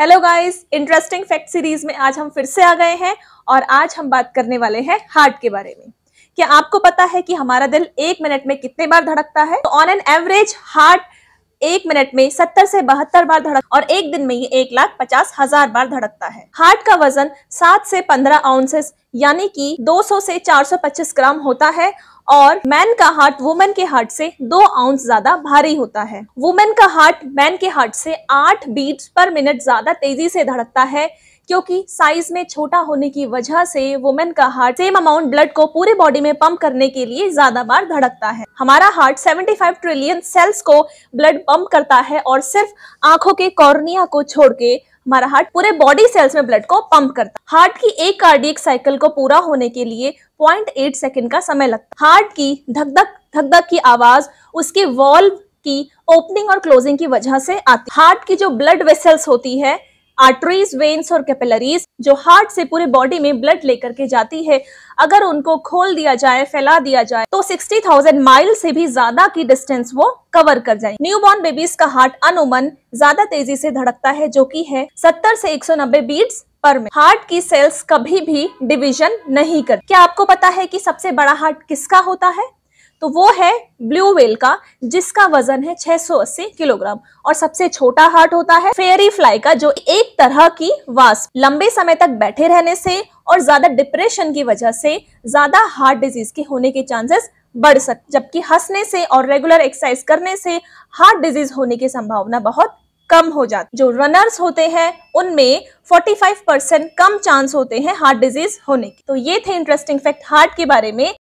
hello guys interesting fact series में आज हम फिर से आ गए हैं और आज हम बात करने वाले हैं हार्ट के बारे में क्या आपको पता है कि हमारा दिल एक मिनट में कितने बार धड़कता है ऑन एन एवरेज हार्ट एक मिनट में सत्तर से बहत्तर बार धड़क और एक दिन में ही एक लाख पचास हजार बार धड़कता है हार्ट का वजन सात से पंद्रह आउंसेस यानी कि 200 से 425 ग्राम होता है और मैन का हार्ट वुमेन के हार्ट से दो आउंस ज्यादा भारी होता है वुमेन का हार्ट मैन के हार्ट से आठ बीट पर मिनट ज्यादा तेजी से धड़कता है क्योंकि साइज में छोटा होने की वजह से वुमेन का हार्ट सेम अमाउंट ब्लड को पूरे बॉडी में पंप करने के लिए ज्यादा बार धड़कता है हमारा हार्ट 75 ट्रिलियन सेल्स को ब्लड पंप करता है और सिर्फ आंखों के कॉर्निया को छोड़ के हमारा हार्ट पूरे बॉडी सेल्स में ब्लड को पंप करता है हार्ट की एक कार्डियक साइकिल को पूरा होने के लिए 0.8 सेकंड का समय लगता है हार्ट की धकधक धकधक की आवाज उसके वॉल्व की ओपनिंग और क्लोजिंग की वजह से आती है हार्ट की जो ब्लड वेसल्स होती है आर्टरीज वेन्स और कैपिलरीज जो हार्ट से पूरे बॉडी में ब्लड लेकर के जाती है अगर उनको खोल दिया जाए फैला दिया जाए तो 60,000 माइल से भी ज्यादा की डिस्टेंस वो कवर कर जाए न्यूबॉर्न बेबीज का हार्ट अनुमन ज्यादा तेजी से धड़कता है जो कि है 70 से 190 बीट्स पर में हार्ट की सेल्स कभी भी डिविजन नहीं कर क्या आपको पता है की सबसे बड़ा हार्ट किसका होता है तो वो है ब्लू वेल का जिसका वजन है 680 किलोग्राम और सबसे छोटा हार्ट होता है फेरी फ्लाई का जो एक तरह की वास लंबे समय तक बैठे रहने से और ज्यादा डिप्रेशन की वजह से ज्यादा हार्ट डिजीज के होने के चांसेस बढ़ सकते जबकि हंसने से और रेगुलर एक्सरसाइज करने से हार्ट डिजीज होने की संभावना बहुत कम हो जाती जो रनर्स होते हैं उनमें 45 परसेंट कम चांस होते हैं हार्ट डिजीज होने के तो ये थे इंटरेस्टिंग फैक्ट हार्ट के बारे में